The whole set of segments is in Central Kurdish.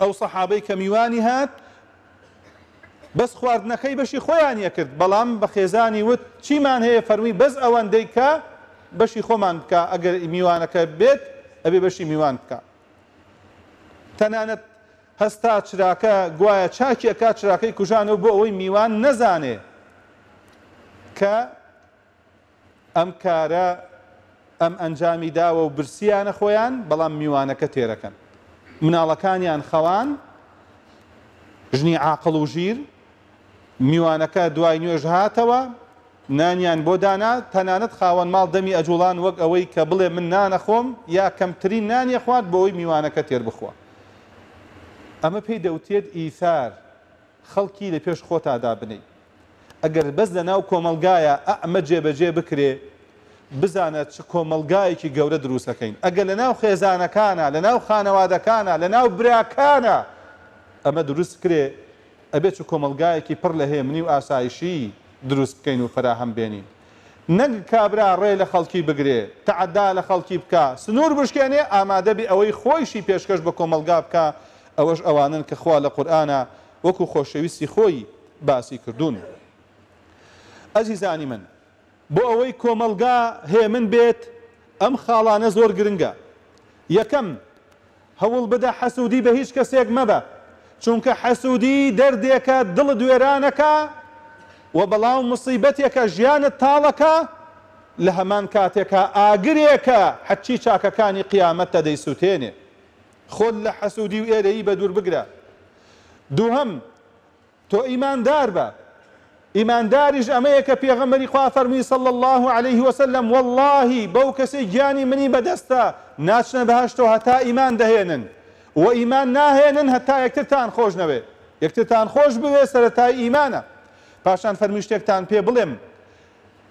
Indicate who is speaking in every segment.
Speaker 1: ئەو سەحابەی کە میوانی هات بەس خواردنەکەی بەشی خۆیان یەکرد بەڵام بە خێزانی وت چیمان هەیە فەرمی بەس ئەوەندەی کە بەشی خۆمان بکە ئەگەر میوانەکە بێت ئەبێ بەشی میوان بکە تەنانەت هەستا چراکە گوایە چاکیەکە چراکەی کوژانەوە بۆ ئەوەی میوان نەزانێ کە ئەم کارە ئەم ئەنجامی داوە و برسیانە خۆیان بەڵام میوانەکە تێرەکەن مناڵەکانیان خەوان ژنی عاقل و ژیر میوانەکە دوای نوێژ هاتەوە نانیان بۆ دانا تەنانەت خاوەن ماڵ دەمی ئەجوڵان وەک ئەوەی کە بڵێ من نانەخۆم یا کەمترین نانیە خوارد بۆەوەی میوانەکە تێر بخۆ ئەمە پێی دەوتێت ئیثار خەڵکی لە پێش خۆتا دابنەی ئەگەر بەس لە ناو کۆمەلگایە ئەمە جێبەجێ بکرێ بزانێت چ کۆمەلگایەکی گەورە دروستەکەین ئەگە لە ناو خێزانەکانە لە ناو خانەوادەکانە لە ناو براکانە ئەمە دروست کرێ ئەبێت چ کۆمەلگایەکی پڕ لە هێمنی و ئاسایشی دروست بکەین و فراهم بێنین نەنگ کابرا ڕێ لە خەڵکی بگرێ تعدا لە خەڵکی بکە سنوور بشکێنێ ئامادەبی ئەوەی خۆیشی پێشکەش بە کۆمەلگا بکە ئەوەش ئەوانن کە خوا لە قورآە وەکو خۆشەویستی خۆی باسی کردوون ئەزی زانی من بۆ ئەوەی کۆمەلگا هەیە من بێت ئەم خاڵانە زۆر گرنگە یەکەم هەوڵ بدە حەسوودی بە هیچ کەسێک مەبە چونکە حەسوودی دەردێکە دڵ دوێرانەکە و بەڵاو مصیبەتێکە ژیانت تاڵەکە لە هەمان کاتێکە ئاگرێکە حەچی چاکەکانی قیامەتە دەیسووتێنێ خۆت لە حەسوودی و ئێرەی بە دوور بگرە دووهم تۆ ئیماندار بە ئیمانداریش ئەمەیە کە پێغەمەری خوا فەرمی سەڵ الله عليه وسلم واللهی بەو کەسی گیانی منی بەدەستە ناچنە بەهشتەوە هەتا ئیمان دەهێنن و ئیمان ناهێنن هەتا یەکترتان خۆش نەوێ یەکترتان خۆش بوێ سەرەتای ئیمانە پاشان فەرمی شتێکتان پێ بڵێم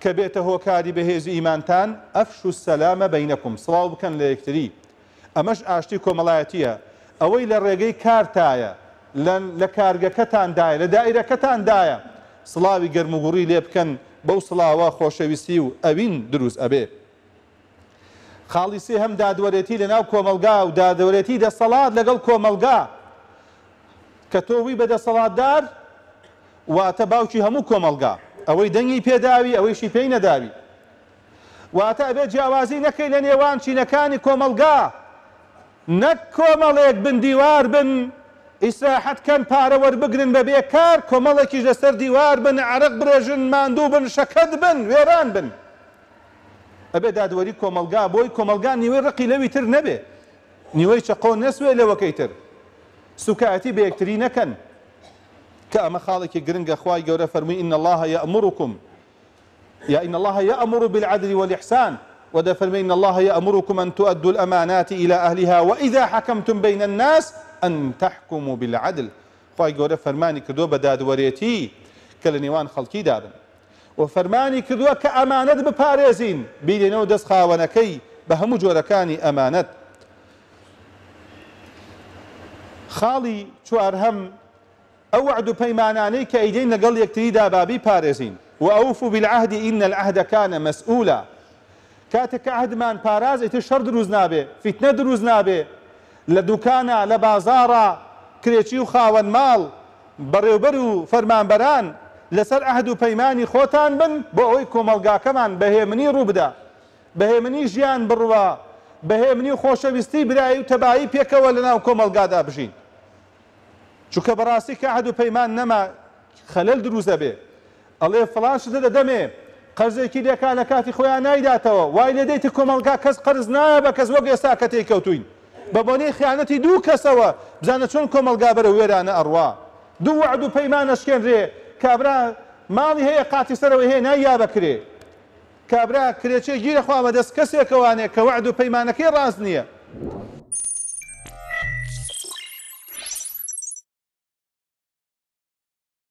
Speaker 1: کە بێتە هۆکاری بەهێزی ئیمانتان ئەفش و سەلامە بینەکم سڵاو بکەن لە یەکتری ئەمەش ئاشتی کۆمەڵایەتیە ئەوەی لە ڕێگەی کارتایە لە کارگەکەتاندایە لە دائیرەکەتاندایە سڵاوی گەرمموگوڕی لێ بکەن بەو سڵاوە خۆشەویستی و ئەوین دروست ئەبێ. خاڵیسی هەم دادوەرێتی لەناو کۆمەلگا و دادەورێتی دەسەڵات لەگەڵ کۆمەلگا کە تۆوی بەدەسەڵاتدار واتە باوکی هەموو کۆمەلگا ئەوەی دەنگی پێداوی ئەوەیشی پێی نەداوی. واتە ئەبێ جیاوازی نەکەی لە نێوان چینەکانی کۆمەلگا نەک کۆمەڵێک بن دیوار بن ئیساحەت کەم پارە وەربگرن بە بێکار کۆمەڵێکی لەسەر دیوار بن عرق برێژن ماندوو بن شەکەت بن وێران بن ئەبێ دادوەری کۆمەلگا بۆی کۆمەلگا نیوەی ڕقی لەوی تر نەبێ نیوەی نسوي نەسوێ لەوەکەی تر سوکایەتی بەیەکتری نەکەن کە ئەمە خاڵێکی گرنگە خوای گەورە فەرمووی إن الله يأمركم يا إن الله يأمر بالعدل والإحسان ودفر من إن الله يأمركم أن تؤدوا الأمانات إلى أهلها وإذا حكمتم بين الناس أن تحكموا بالعدل خواهي قولة فرماني كردو بداد وريتي كالنيوان خلقي دابن وفرماني كردوه كأمانت بپاريزين بيلينو دس خاوانكي بهمو جوركاني أمانت خالي چوار هەم ئەو كأيدين نقل پەیمانانەی کە ئیدەی لەگەڵ بالعهد إن العهد كان ئەوفو بالعهدی ئین العهدەکانە مەسئولا کاتێک کە عهدمان فتنه شەر لە دوکانە لە بازارە کرێکی و خاوەن ماڵ بەڕێوبەر و فەرمانبەران لەسەر ئەهد و پەیمانانی خۆتان بن بۆ ئەوی کۆمەلگاکەمان بەهێمنی ڕووبدا بەهێمنی ژیان بڕوە بەهێمنی خۆشەویستی برایی و تەبایی پێکەوە لەناو کۆمەلگادا بژین چونکە بەڕاستی کە عهد و پەیمان نەما خەلل دروزە بێ ئەڵێ فلانش دەدە دەمێ قەرزێکی لێکا لە کاتی خۆیان نایداتەوە وای لێ دەیتی کۆمەلگا کەس قرز نایە بە کەس وەک ئێستا کە تێککەوتوین بە بۆنەی خیانەتی دوو کەسەوە بزانە چۆن کۆمەلگا بەرە وێرانە ئەڕوا دوو وعد و پەیمانەشکێنرێ کابرا ماڵی هەیە قاتی سەرەوەی هەیە نایا بکرێ کابرا کرێچێ گیرەخوا بەدەست کەسێکەوانێک کە وعد و پەیمانەکەی ڕاز نییە